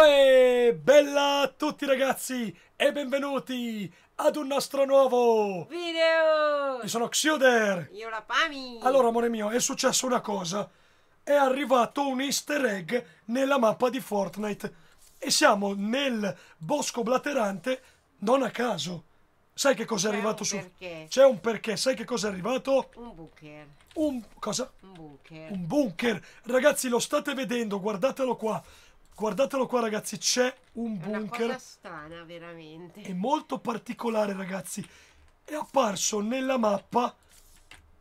Uè, bella a tutti ragazzi e benvenuti ad un nostro nuovo video! Io sono Xuder! Io la Pami! Allora amore mio, è successa una cosa. È arrivato un easter egg nella mappa di Fortnite e siamo nel bosco blaterante non a caso. Sai che cosa è arrivato su? C'è un perché. Sai che cosa è arrivato? Un bunker. Un cosa? Un bunker. Un bunker. Ragazzi, lo state vedendo, guardatelo qua. Guardatelo qua ragazzi, c'è un bunker. È una strana veramente. È molto particolare ragazzi. È apparso nella mappa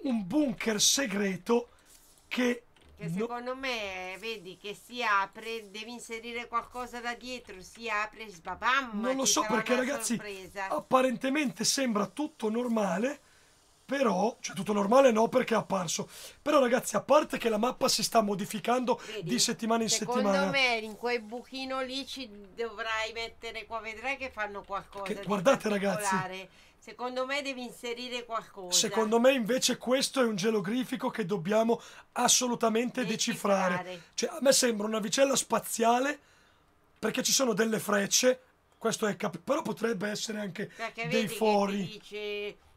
un bunker segreto che... Che secondo no... me, vedi, che si apre, devi inserire qualcosa da dietro, si apre, sbabam. Non lo so perché ragazzi, sorpresa. apparentemente sembra tutto normale però, cioè tutto normale no perché è apparso. Però ragazzi, a parte che la mappa si sta modificando Vedi, di settimana in secondo settimana. Secondo me in quel buchino lì ci dovrai mettere qua, vedrai che fanno qualcosa. Che, guardate ragazzi. Secondo me devi inserire qualcosa. Secondo me invece questo è un gelografico che dobbiamo assolutamente decifrare. decifrare. Cioè, a me sembra una vicella spaziale perché ci sono delle frecce. Questo è cap- però potrebbe essere anche perché dei fori. Che dice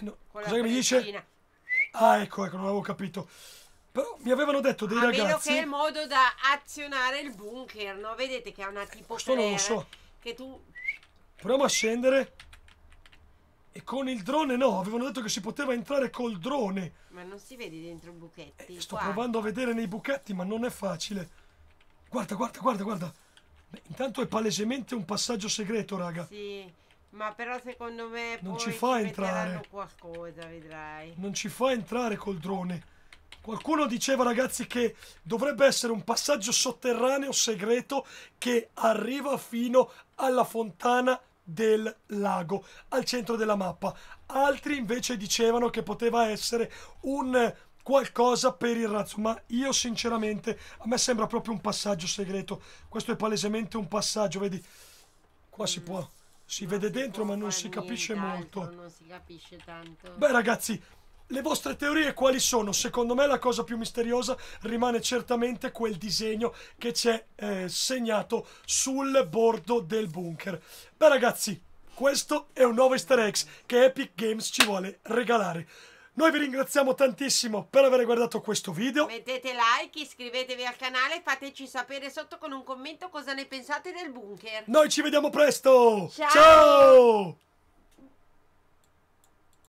No, cosa mi dice? Ah, ecco, ecco, non avevo capito. Però mi avevano detto dei a ragazzi... Meno che è il modo da azionare il bunker, no? Vedete che è una tipo Questo non lo so. Che tu... Proviamo a scendere. E con il drone no, avevano detto che si poteva entrare col drone. Ma non si vede dentro i buchetti. Eh, sto guarda. provando a vedere nei buchetti, ma non è facile. Guarda, guarda, guarda, guarda. Beh, intanto è palesemente un passaggio segreto, raga. Sì. Ma però secondo me non ci fa ci entrare qualcosa, vedrai. Non ci fa entrare col drone. Qualcuno diceva ragazzi che dovrebbe essere un passaggio sotterraneo segreto che arriva fino alla fontana del lago al centro della mappa. Altri invece dicevano che poteva essere un qualcosa per il razzo, ma io sinceramente a me sembra proprio un passaggio segreto. Questo è palesemente un passaggio, vedi? Qua mm. si può si vede dentro ma non si capisce molto. non si capisce tanto. Beh ragazzi, le vostre teorie quali sono? Secondo me la cosa più misteriosa rimane certamente quel disegno che c'è eh, segnato sul bordo del bunker. Beh ragazzi, questo è un nuovo easter egg che Epic Games ci vuole regalare. Noi vi ringraziamo tantissimo per aver guardato questo video. Mettete like, iscrivetevi al canale e fateci sapere sotto con un commento cosa ne pensate del bunker. Noi ci vediamo presto. Ciao! Ciao!